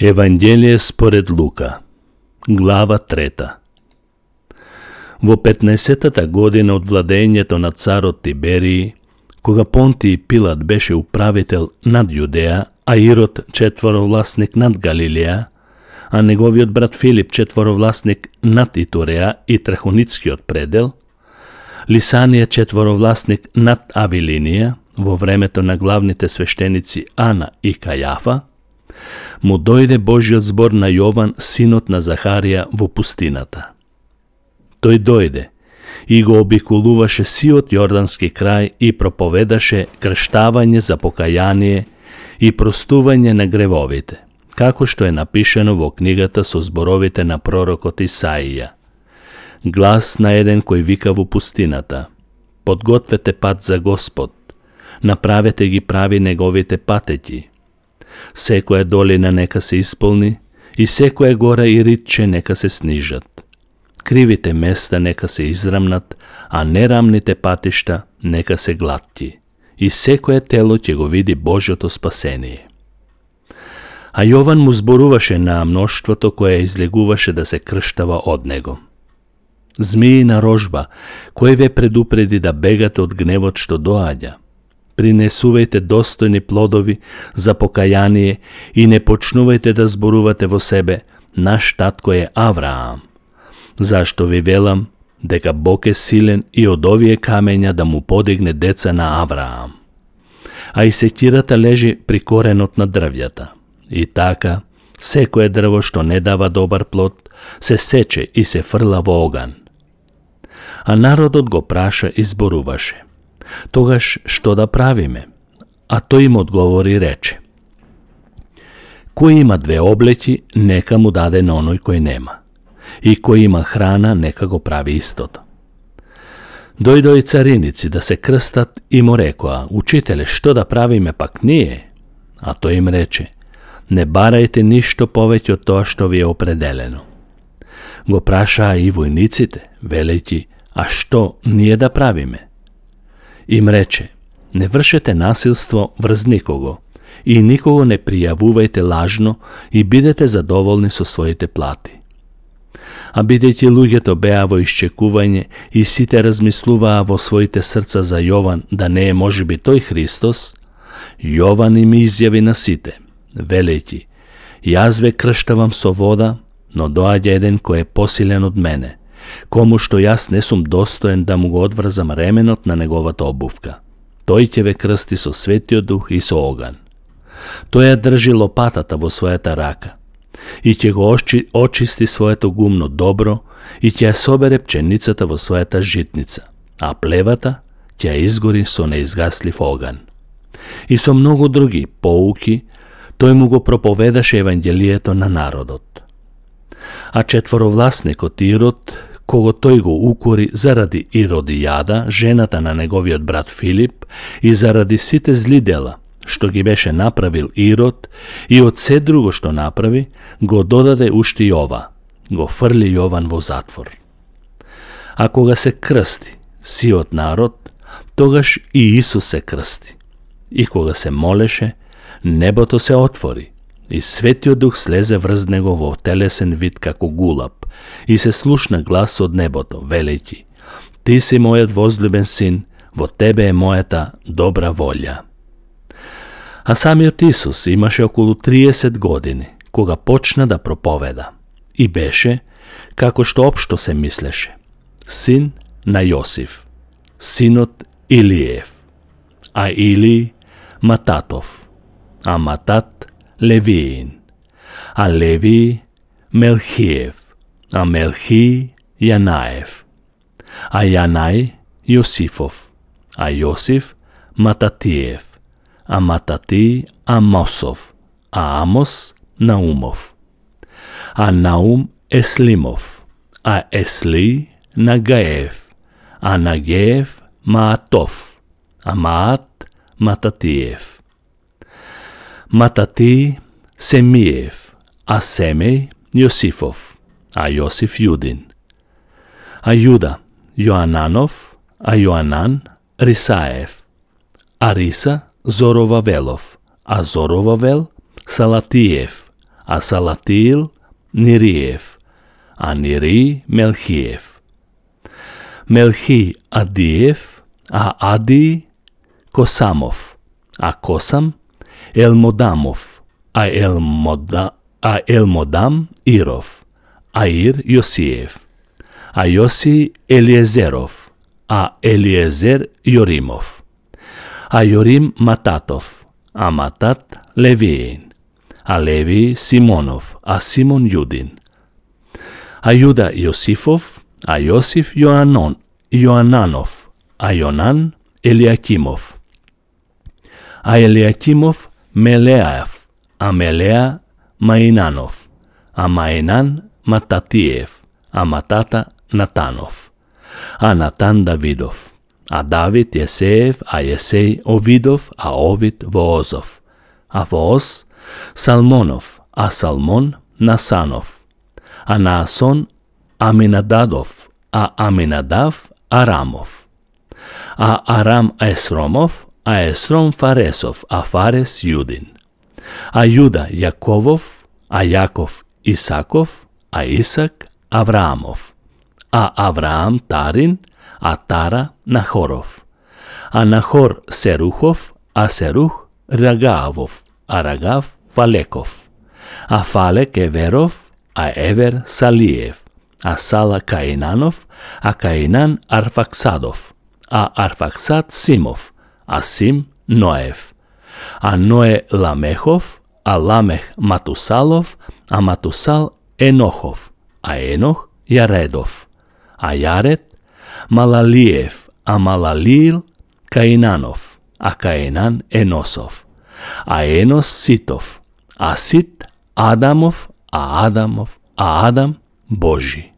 Евангелие според Лука, глава 3. Во 15-тата година од владењето на царот Тиберии, кога и Пилат беше управител над Јудеа, а Ирод четворовласник над Галилеја, а неговиот брат Филип четворовласник над Итуреа и Трахуницкиот предел, Лисанија четворовласник над Авилинија, во времето на главните свештеници Ана и Кајафа – Му дојде Божиот збор на Јован, синот на Захарија, во пустината. Тој дојде и го обиколуваше сиот Јордански крај и проповедаше крштавање за покаяние и простување на гревовите, како што е напишено во книгата со зборовите на пророкот Исаија. Глас на еден кој вика во пустината. Подгответе пат за Господ, направете ги прави неговите патеки – Секоја долина нека се исполни и секоја гора и ритче нека се снижат. Кривите места нека се израмнат, а нерамните патишта нека се глатки. И секоје тело ќе го види Божјото спасение. А Јован му зборуваше на мноштвото кое излегуваше да се крштава од него. Змиина рожба, кој ве предупреди да бегате од гневот што доаѓа. Принесувајте достојни плодови за покаяние и не почнувајте да зборувате во себе, наш татко е Авраам. Зашто ви велам, дека Бог е силен и од овие камења да му подигне деца на Авраам. А и секирата лежи при коренот на дрвјата. И така, секое дрво што не дава добар плод, се сече и се фрла во оган. А народот го праша и зборуваше – Тогаш што да правиме? А тој им одговори рече. Кој има две облеќи, нека му даде на оној кој нема. И кој има храна, нека го прави истото. Дојдо и цариници да се крстат и му рекоа, учителе, што да правиме пак ние? А тој им рече, не барајте ништо повеќе од тоа што ви е определено. Го прашаа и војниците, велејќи, а што ние да правиме? им рече, не вршете насилство врз никого и никого не пријавувајте лажно и бидете задоволни со своите плати. А бидејќи луѓето беа во исчекување и сите размислуваа во своите срца за Јован да не е можеби тој Христос, Јован им изјави на сите, велејќи, јас ве крштавам со вода, но доаѓа еден кој е посилен од мене – кому што јас не сум достоен да му го одврзам ременот на неговата обувка. Тој ќе ве крсти со светиот дух и со оган. Тој ја држи лопатата во својата рака и ќе го очисти своето гумно добро и ќе ја собере пченицата во својата житница, а плевата ќе ја изгори со неизгаслив оган. И со многу други поуки, тој му го проповедаше Евангелието на народот. А четворовласникот Ирод, кого тој го укори заради Јада, жената на неговиот брат Филип, и заради сите зли дела, што ги беше направил Ирод, и од се друго што направи, го додаде уште Јова, ова, го фрли Јован во затвор. А кога се крсти сиот народ, тогаш и Исус се крсти. И кога се молеше, небото се отвори, и Светиот Дух слезе врз него во телесен вид како гулап и се слушна глас од небото, велејќи, Ти си мојот возлюбен син, во тебе е мојата добра волја. А самиот Исус имаше околу 30 години, кога почна да проповеда. И беше, како што општо се мислеше, син на Јосиф, синот Илиев, а Или Мататов, а Матат Левиин, а Леви Мелхиев, המלכי ינאייב, הינאי יוסיפוב, היוסיף מתתייב, המתתי עמוסוב, העמוס נאומוב, הנאום אסלימוב, האסלי נגייב, הנגייב מעטוף, המעט מתתייב. מתתי סמייב, הסמי יוסיפוב. Α Ιωσήφ Ιούδιν. Α Ιούδα. Ρισάεφ. ἀρίσα Ιωανάν. Α Ζωροβαβέλοφ. Α Σαλατίεφ. Α Νιρίεφ. Α Μελχίεφ. Μελχί. Α Αάντι, Α Άδι. Κοσάμοφ. Α Κόσαμ. Ελμοδάμοφ. Α Ελμοδάμ Ήροφ. Аир Йосиев, A Елиезеров, А a Йоримов, Айорим A А Матат a А Левий a А Симон a Аюда Йосифов, A Йосиф Йоанон, Йоананов, А Йонан Eliakimov. A Eliakimov Meleaev, a Melea Mainanov, a Mainan Мататиев, а Матата Натанов, а Натан Давидов, а Давид Јесеев, а Јесеј Овидов, а Овид Воозов, а Вооз Салмонов, а Салмон Насанов, а Наасон Аминададов, а Аминадав Арамов, а Арам Есромов, а Есром Фаресов, а Фарес Јудин, а Јуда Јаковов, а Јаков Исаков, Α Ισακ Αβραάμοφ. Α Αβραάμ Τάριν, Α Τάρα Ναχόροφ. Α Ναχόρ Σερούχοφ, Α Σερούχ Ραγάβοφ, Α Ραγάβ Βαλέκοφ. Α Φάλεκ Εβέροφ, Α Εβερ Σαλίεφ. Α Σάλα Καϊνάνοφ, Α Καϊνάν Αρφαξάδοφ. Α Αρφαξάτ Σίμοφ, Α Σίμ Νόεφ. Α Νόε Λαμέχοφ, Α Λάμεχ Ματουσάλοφ, Α Ματουσάλ Енохов, а Енох Јаредов, а Јаред Малалиев, а Малалил Каинанов, а Каинан Еносов, а Енос Ситов, а Сит Адамов, а Адамов, а Адам Божи.